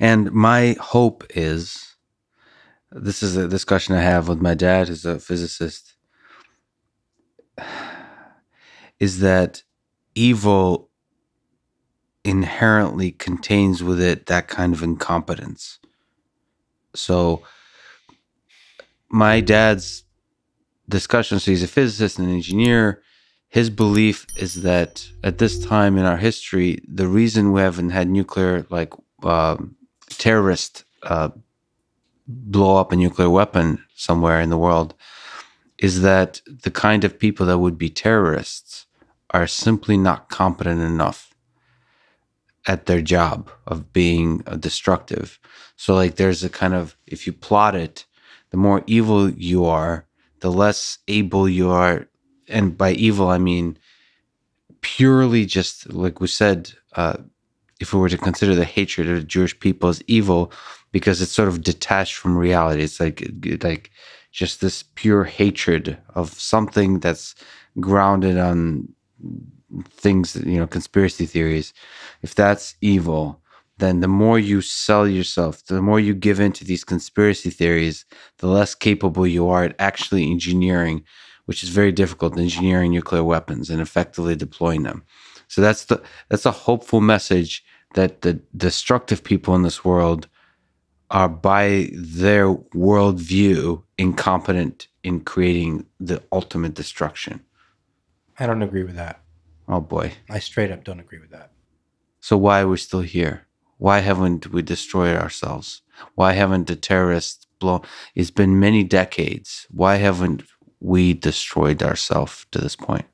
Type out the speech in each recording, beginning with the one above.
And my hope is this is a discussion I have with my dad, who's a physicist, is that evil inherently contains with it that kind of incompetence. So, my dad's discussion, so he's a physicist and an engineer. His belief is that at this time in our history, the reason we haven't had nuclear like um, Terrorist uh, blow up a nuclear weapon somewhere in the world is that the kind of people that would be terrorists are simply not competent enough at their job of being uh, destructive. So, like, there's a kind of if you plot it, the more evil you are, the less able you are. And by evil, I mean purely just like we said, uh, if we were to consider the hatred of the Jewish people as evil, because it's sort of detached from reality. It's like like just this pure hatred of something that's grounded on things, you know, conspiracy theories. If that's evil, then the more you sell yourself, the more you give into these conspiracy theories, the less capable you are at actually engineering, which is very difficult, engineering nuclear weapons and effectively deploying them. So that's the that's a hopeful message that the destructive people in this world are by their worldview incompetent in creating the ultimate destruction. I don't agree with that. Oh boy. I straight up don't agree with that. So why are we still here? Why haven't we destroyed ourselves? Why haven't the terrorists blown? It's been many decades. Why haven't we destroyed ourselves to this point?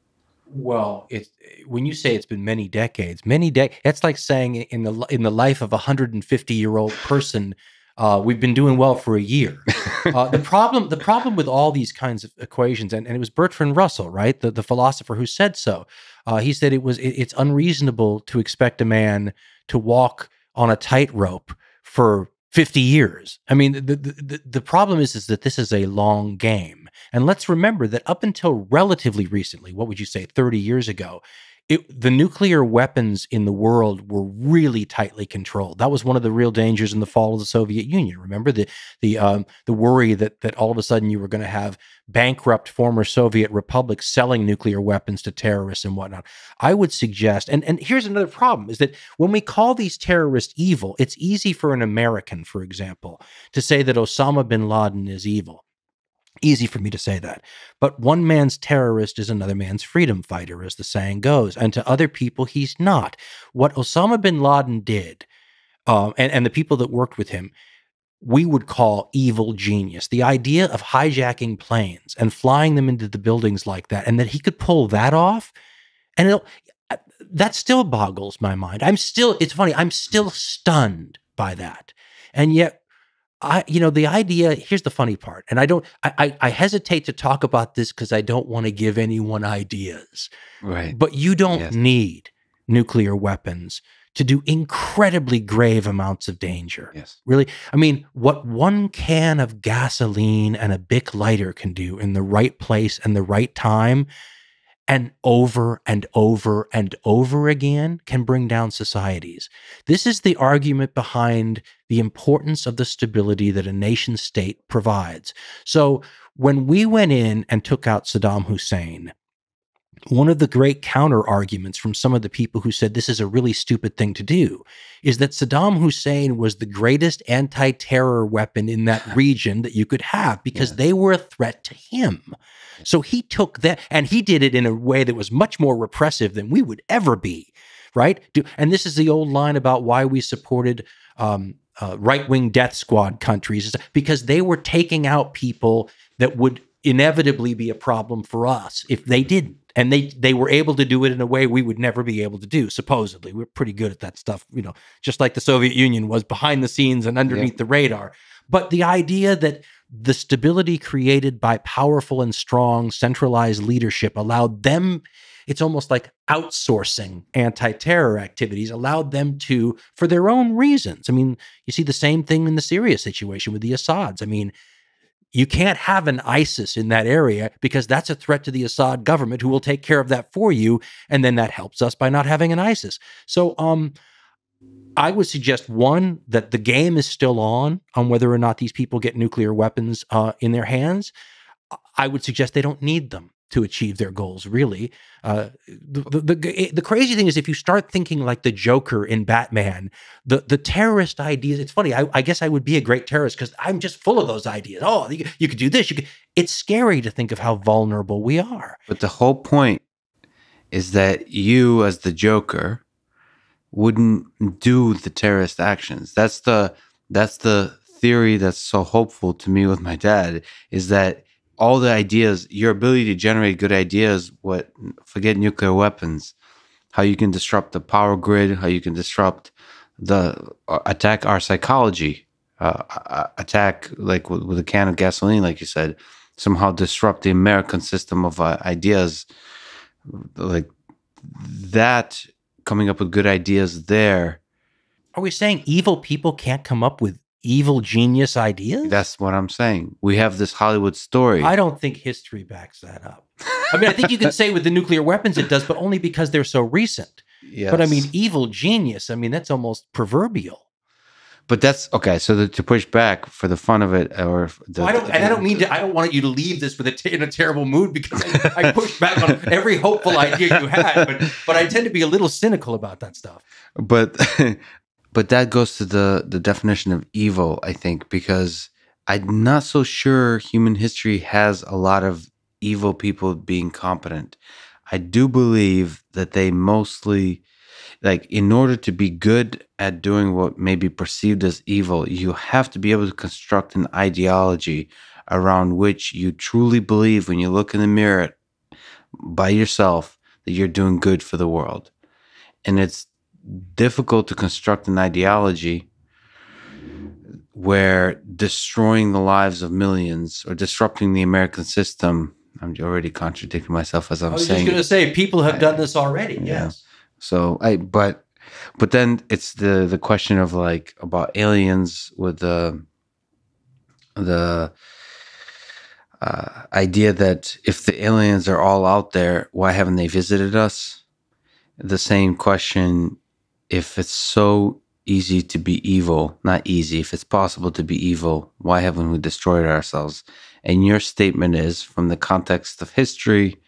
Well, it's when you say it's been many decades, many decades. That's like saying in the in the life of a hundred and fifty year old person, uh, we've been doing well for a year. Uh, the problem, the problem with all these kinds of equations, and, and it was Bertrand Russell, right, the the philosopher who said so. Uh, he said it was it, it's unreasonable to expect a man to walk on a tightrope for 50 years. I mean, the, the, the problem is, is that this is a long game. And let's remember that up until relatively recently, what would you say, 30 years ago, it, the nuclear weapons in the world were really tightly controlled. That was one of the real dangers in the fall of the Soviet Union. Remember the the um, the worry that that all of a sudden you were going to have bankrupt former Soviet republics selling nuclear weapons to terrorists and whatnot. I would suggest, and and here's another problem: is that when we call these terrorists evil, it's easy for an American, for example, to say that Osama bin Laden is evil. Easy for me to say that. But one man's terrorist is another man's freedom fighter, as the saying goes. And to other people, he's not. What Osama bin Laden did, um, and, and the people that worked with him, we would call evil genius. The idea of hijacking planes and flying them into the buildings like that, and that he could pull that off, and uh, that still boggles my mind. I'm still, it's funny, I'm still stunned by that. And yet, I, you know, the idea here's the funny part, and I don't, I, I, hesitate to talk about this because I don't want to give anyone ideas. Right. But you don't yes. need nuclear weapons to do incredibly grave amounts of danger. Yes. Really, I mean, what one can of gasoline and a Bic lighter can do in the right place and the right time and over and over and over again can bring down societies. This is the argument behind the importance of the stability that a nation state provides. So, when we went in and took out Saddam Hussein, one of the great counter arguments from some of the people who said this is a really stupid thing to do is that Saddam Hussein was the greatest anti terror weapon in that region that you could have because yeah. they were a threat to him. So he took that and he did it in a way that was much more repressive than we would ever be, right? Do, and this is the old line about why we supported um, uh, right wing death squad countries, because they were taking out people that would inevitably be a problem for us if they didn't. And they they were able to do it in a way we would never be able to do. Supposedly, we're pretty good at that stuff, you know, just like the Soviet Union was behind the scenes and underneath yeah. the radar. But the idea that the stability created by powerful and strong centralized leadership allowed them it's almost like outsourcing anti-terror activities allowed them to for their own reasons i mean you see the same thing in the syria situation with the assads i mean you can't have an ISIS in that area because that's a threat to the Assad government who will take care of that for you. And then that helps us by not having an ISIS. So, um, I would suggest one that the game is still on on whether or not these people get nuclear weapons uh, in their hands. I would suggest they don't need them to achieve their goals. Really, uh, the, the, eh, the crazy thing is if you start thinking like the Joker in Batman, the the terrorist ideas. It's funny. I, I guess I would be a great terrorist because I'm just full of those ideas. Oh, you, you could do this. You could. It's scary to think of how vulnerable we are. But the whole point is that you, as the Joker, wouldn't do the terrorist actions. That's the that's the theory that's so hopeful to me with my dad is that all the ideas, your ability to generate good ideas, what forget nuclear weapons, how you can disrupt the power grid, how you can disrupt the uh, attack our psychology, uh, attack like with, with, a can of gasoline, like you said, somehow disrupt the American system of uh, ideas, like that coming up with good ideas there. Are we saying evil people can't come up with evil genius ideas? That's what I'm saying. We have this Hollywood story. I don't think history backs that up. I mean, I think you can say with the nuclear weapons it does, but only because they're so recent. Yes. But I mean, evil genius, I mean, that's almost proverbial. But that's okay. So the, to push back for the fun of it, or the, well, I don't, and I don't mean to. I don't want you to leave this with in a terrible mood because I, I push back on every hopeful idea you had. But but I tend to be a little cynical about that stuff. But But that goes to the the definition of evil, I think, because I'm not so sure human history has a lot of evil people being competent. I do believe that they mostly like in order to be good at doing what may be perceived as evil, you have to be able to construct an ideology around which you truly believe when you look in the mirror by yourself that you're doing good for the world. And it's difficult to construct an ideology where destroying the lives of millions or disrupting the American system. I'm already contradicting myself as I'm saying. I was saying just going to say people have I, done this already. Yeah. Yes. So I, but, but then it's the the question of like about aliens with the the uh, idea that if the aliens are all out there, why haven't they visited us? The same question if it's so easy to be evil, not easy, if it's possible to be evil, why haven't we destroyed ourselves? And your statement is from the context of history,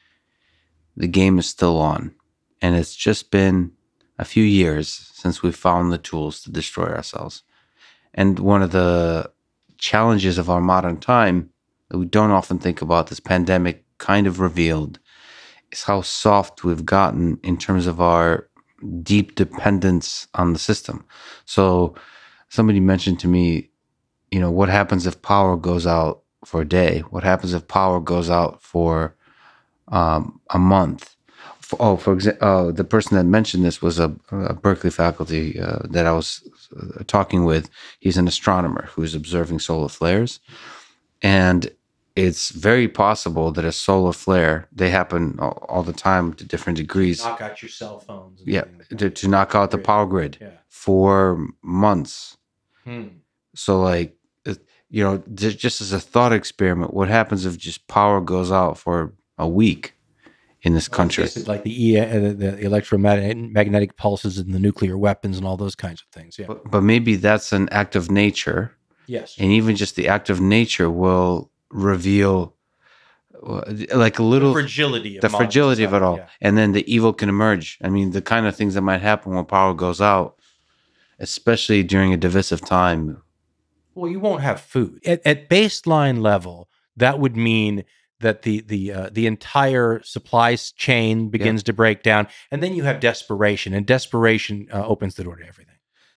the game is still on. And it's just been a few years since we found the tools to destroy ourselves. And one of the challenges of our modern time that we don't often think about, this pandemic kind of revealed, is how soft we've gotten in terms of our deep dependence on the system. So somebody mentioned to me, you know, what happens if power goes out for a day? What happens if power goes out for um, a month? For, oh, for example, uh, oh, the person that mentioned this was a, a Berkeley faculty uh, that I was uh, talking with. He's an astronomer who's observing solar flares, and it's very possible that a solar flare they happen all, all the time to different degrees knock out your cell phones yeah like to, to, knock out the power grid yeah. for months hmm. so like uh, you know just as a thought experiment what happens if just power goes out for a week in this country oh, like uh, the, the electromagnetic pulses and the nuclear weapons and all those kinds of things yeah but, but maybe that's an act of nature yes and even just the act of nature will reveal uh, like a little the fragility the fragility of it all yeah. and then the evil can emerge i mean the kind of things that might happen when power goes out especially during a divisive time well you won't have food at, at baseline level that would mean that the the uh, the entire supply chain begins to break down and then you have desperation and desperation uh, opens the door to everything